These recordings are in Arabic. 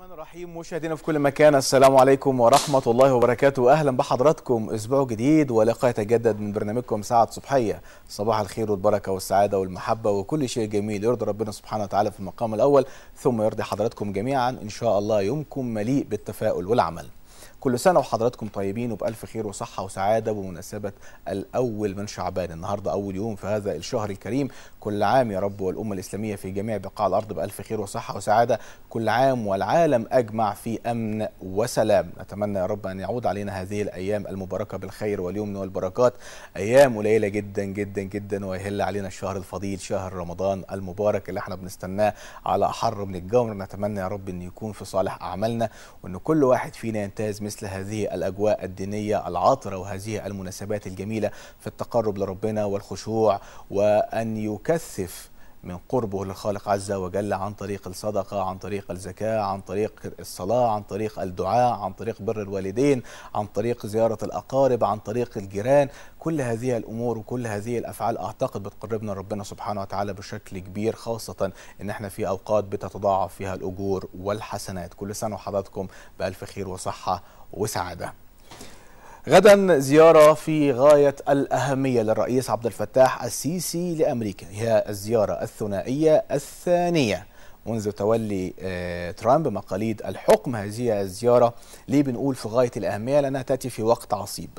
الرحمن الرحيم مشاهدينا في كل مكان السلام عليكم ورحمة الله وبركاته أهلا بحضراتكم أسبوع جديد ولقاء يتجدد من برنامجكم ساعة صبحية صباح الخير والبركة والسعادة والمحبة وكل شيء جميل يرضي ربنا سبحانه وتعالى في المقام الأول ثم يرضي حضراتكم جميعا إن شاء الله يومكم مليء بالتفاؤل والعمل كل سنة وحضراتكم طيبين وبألف خير وصحة وسعادة بمناسبة الأول من شعبان النهاردة أول يوم في هذا الشهر الكريم كل عام يا رب والأمة الإسلامية في جميع بقاع الأرض بألف خير وصحة وسعادة كل عام والعالم أجمع في أمن وسلام نتمنى يا رب أن يعود علينا هذه الأيام المباركة بالخير واليمن والبركات أيام قليلة جدا جدا جدا ويهل علينا الشهر الفضيل شهر رمضان المبارك اللي احنا بنستناه على حر من الجمر نتمنى يا رب أن يكون في صالح أعمالنا وأن كل واحد فينا ينتهز تمتاز مثل هذه الأجواء الدينية العاطرة وهذه المناسبات الجميلة في التقرب لربنا والخشوع وأن يكثف من قربه للخالق عز وجل عن طريق الصدقة عن طريق الزكاة عن طريق الصلاة عن طريق الدعاء عن طريق بر الوالدين عن طريق زيارة الأقارب عن طريق الجيران كل هذه الأمور وكل هذه الأفعال أعتقد بتقربنا ربنا سبحانه وتعالى بشكل كبير خاصة إن احنا في أوقات بتتضاعف فيها الأجور والحسنات كل سنة وحضراتكم بألف خير وصحة وسعادة غدا زيارة في غاية الأهمية للرئيس عبد الفتاح السيسي لأمريكا هي الزيارة الثنائية الثانية منذ تولي آه، ترامب مقاليد الحكم هذه الزيارة ليه بنقول في غاية الأهمية لأنها تأتي في وقت عصيب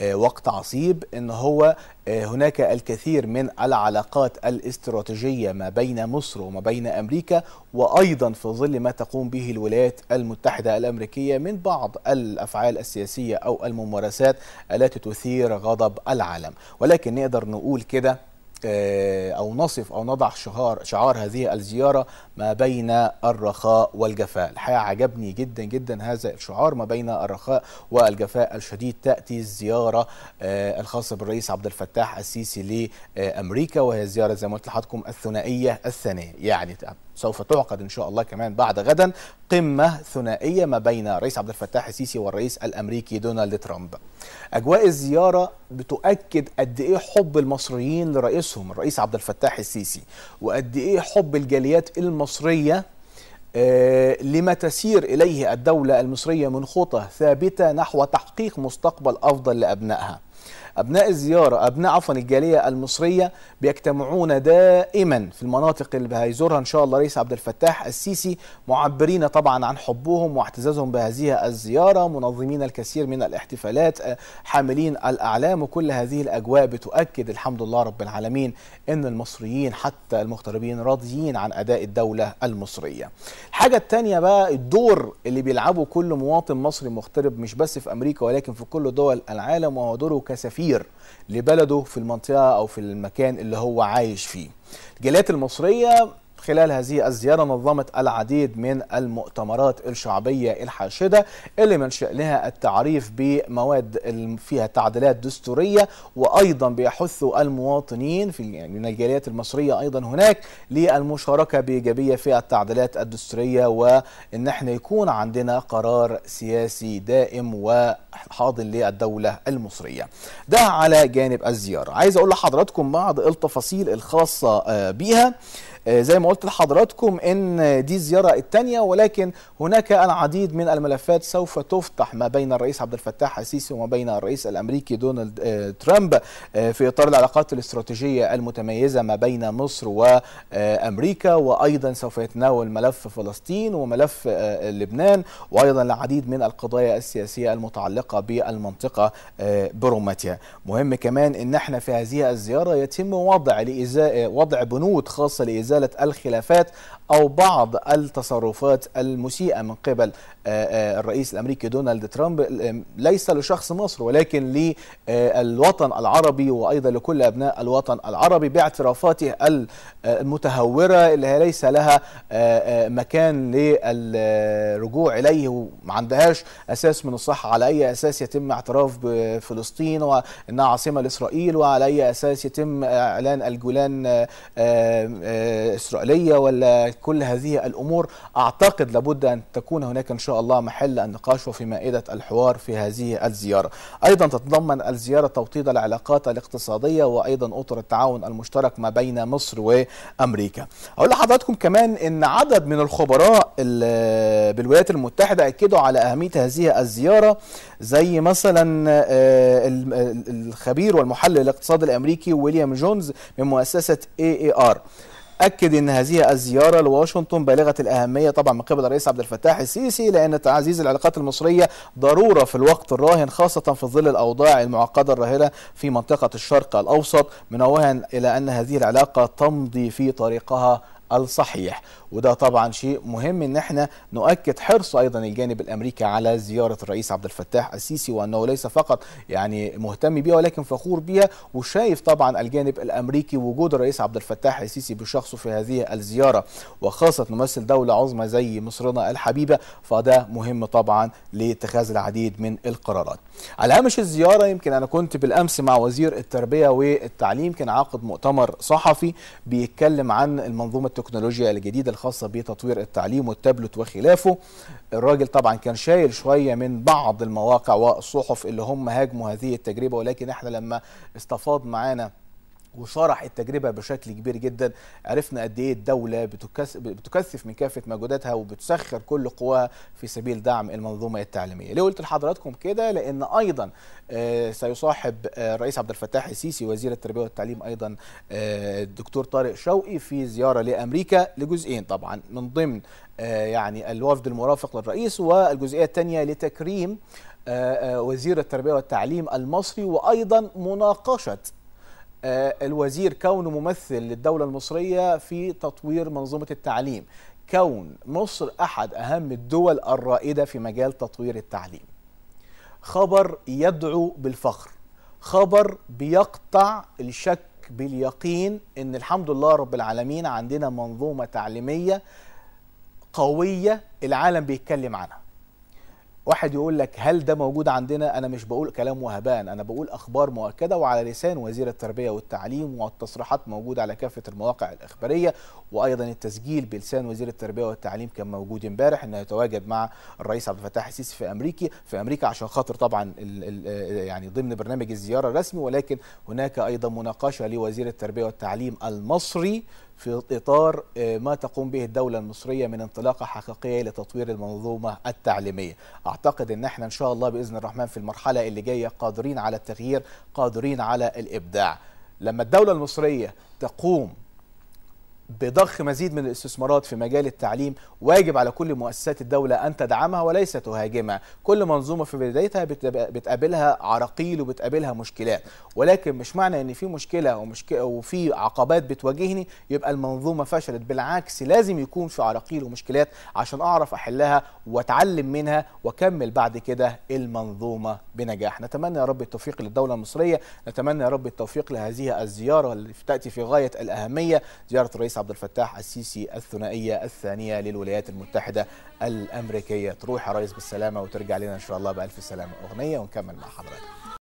آه، وقت عصيب ان هو آه، هناك الكثير من العلاقات الاستراتيجيه ما بين مصر وما بين امريكا وايضا في ظل ما تقوم به الولايات المتحده الامريكيه من بعض الافعال السياسيه او الممارسات التي تثير غضب العالم ولكن نقدر نقول كده آه، أو نصف أو نضع شعار, شعار هذه الزيارة ما بين الرخاء والجفاء الحقيقة عجبني جدا جدا هذا الشعار ما بين الرخاء والجفاء الشديد تأتي الزيارة آه، الخاصة بالرئيس عبد الفتاح السيسي لأمريكا وهي الزيارة زي ما قلت لحضكم الثنائية الثانية يعني سوف تعقد ان شاء الله كمان بعد غدا قمه ثنائيه ما بين الرئيس عبد الفتاح السيسي والرئيس الامريكي دونالد ترامب. اجواء الزياره بتؤكد قد ايه حب المصريين لرئيسهم الرئيس عبد الفتاح السيسي وقد ايه حب الجاليات المصريه آه، لما تسير اليه الدوله المصريه من خطى ثابته نحو تحقيق مستقبل افضل لابنائها. أبناء الزيارة أبناء عفوا الجالية المصرية بيجتمعون دائما في المناطق اللي هيزورها إن شاء الله رئيس عبد الفتاح السيسي معبرين طبعا عن حبهم واعتزازهم بهذه الزيارة منظمين الكثير من الاحتفالات حاملين الأعلام وكل هذه الأجواء بتؤكد الحمد لله رب العالمين أن المصريين حتى المغتربين راضيين عن أداء الدولة المصرية الحاجة الثانية بقى الدور اللي بيلعبه كل مواطن مصري مغترب مش بس في أمريكا ولكن في كل دول العالم وهو دوره كسفير لبلده في المنطقة أو في المكان اللي هو عايش فيه الجاليات المصرية خلال هذه الزيارة نظمت العديد من المؤتمرات الشعبية الحاشدة اللي من شأنها التعريف بمواد فيها تعديلات دستورية وأيضا بيحث المواطنين في من يعني الجاليات المصرية أيضا هناك للمشاركة بإيجابية في التعديلات الدستورية وإن احنا يكون عندنا قرار سياسي دائم وحاضن للدولة المصرية ده على جانب الزيارة عايز أقول لحضراتكم بعض التفاصيل الخاصة آه، بها آه، زي ما قلت لحضراتكم ان دي الزياره الثانيه ولكن هناك العديد من الملفات سوف تفتح ما بين الرئيس عبد الفتاح السيسي وما بين الرئيس الامريكي دونالد آه، ترامب آه، في اطار العلاقات الاستراتيجيه المتميزه ما بين مصر وامريكا وايضا سوف يتناول ملف فلسطين وملف لبنان وايضا العديد من القضايا السياسيه المتعلقه بالمنطقه برمتها مهم كمان ان احنا في هذه الزياره يتم وضع لإزاء وضع بنود خاصه لإزاء إزالة الخلافات أو بعض التصرفات المسيئة من قبل آه، آه، الرئيس الأمريكي دونالد ترامب ليس لشخص مصر ولكن للوطن العربي وأيضا لكل أبناء الوطن العربي باعترافاته آه، المتهورة اللي ليس لها مكان للرجوع إليه وما عندهاش أساس من الصحة على أي أساس يتم اعتراف بفلسطين وأنها عاصمة لإسرائيل وعلى أي أساس يتم إعلان الجولان إسرائيلية ولا كل هذه الأمور أعتقد لابد أن تكون هناك إن شاء الله محل النقاش وفي مائدة الحوار في هذه الزيارة أيضا تتضمن الزيارة توطيد العلاقات الاقتصادية وأيضا أطر التعاون المشترك ما بين مصر وأمريكا أقول لحضراتكم كمان أن عدد من الخبراء بالولايات المتحدة أكدوا على أهمية هذه الزيارة زي مثلا آه، الخبير والمحلل الاقتصادي الأمريكي ويليام جونز من مؤسسة AAR أكد أن هذه الزيارة لواشنطن بالغة الأهمية طبعا من قبل الرئيس عبد الفتاح السيسي لأن تعزيز العلاقات المصرية ضرورة في الوقت الراهن خاصة في ظل الأوضاع المعقدة الراهنة في منطقة الشرق الأوسط منوها إلى أن هذه العلاقة تمضي في طريقها الصحيح وده طبعا شيء مهم ان احنا نؤكد حرص ايضا الجانب الامريكي على زياره الرئيس عبد الفتاح السيسي وانه ليس فقط يعني مهتم بها ولكن فخور بها وشايف طبعا الجانب الامريكي وجود الرئيس عبد الفتاح السيسي بشخصه في هذه الزياره وخاصه ممثل دوله عظمى زي مصرنا الحبيبه فده مهم طبعا لاتخاذ العديد من القرارات. على هامش الزياره يمكن انا كنت بالامس مع وزير التربيه والتعليم كان عاقد مؤتمر صحفي بيتكلم عن المنظومه التكنولوجيا الجديده الخاصه بتطوير التعليم والتابلت وخلافه الراجل طبعا كان شايل شويه من بعض المواقع والصحف اللي هم هاجموا هذه التجربه ولكن احنا لما استفاض معانا وشرح التجربه بشكل كبير جدا عرفنا قد ايه الدوله بتكثف من كافه مجهوداتها وبتسخر كل قواها في سبيل دعم المنظومه التعليميه ليه قلت لحضراتكم كده لان ايضا آه، سيصاحب آه، الرئيس عبد الفتاح السيسي وزير التربيه والتعليم ايضا آه، الدكتور طارق شوقي في زياره لامريكا لجزئين طبعا من ضمن يعني الوفد المرافق للرئيس والجزئيه الثانيه لتكريم وزير التربيه والتعليم المصري وايضا مناقشه آه، الوزير كونه ممثل للدولة المصرية في تطوير منظومة التعليم كون مصر أحد أهم الدول الرائدة في مجال تطوير التعليم خبر يدعو بالفخر خبر بيقطع الشك باليقين ان الحمد لله رب العالمين عندنا منظومه تعليميه قويه العالم بيتكلم عنها واحد يقول لك هل ده موجود عندنا انا مش بقول كلام وهبان انا بقول اخبار مؤكده وعلى لسان وزير التربيه والتعليم والتصريحات موجوده على كافه المواقع الاخباريه وايضا التسجيل بلسان وزير التربيه والتعليم كان موجود امبارح انه يتواجد مع الرئيس عبد الفتاح السيسي في امريكي في امريكا عشان خاطر طبعا الـ الـ آه، يعني ضمن برنامج الزياره الرسمي ولكن هناك ايضا مناقشه لوزير التربيه والتعليم المصري في إطار آه، ما تقوم به الدولة المصرية من انطلاقة حقيقية لتطوير المنظومة التعليمية أعتقد أن احنا إن شاء الله بإذن الرحمن في المرحلة اللي جاية قادرين على التغيير قادرين على الإبداع لما الدولة المصرية تقوم بضخ مزيد من الاستثمارات في مجال التعليم واجب على كل مؤسسات الدولة أن تدعمها وليس تهاجمها كل منظومة في بدايتها بتقابلها عراقيل وبتقابلها مشكلات ولكن مش معنى أن في مشكلة وفي عقبات بتواجهني يبقى المنظومة فشلت بالعكس لازم يكون في عراقيل ومشكلات عشان أعرف أحلها وأتعلم منها وأكمل بعد كده المنظومة بنجاح نتمنى يا رب التوفيق للدولة المصرية نتمنى يا رب التوفيق لهذه الزيارة اللي تأتي في غاية الأهمية زيارة الرئيس عبد الفتاح السيسي الثنائيه الثانيه للولايات المتحده الامريكيه تروح يا ريس بالسلامه وترجع لنا ان شاء الله بالف سلامه اغنيه ونكمل مع حضرتك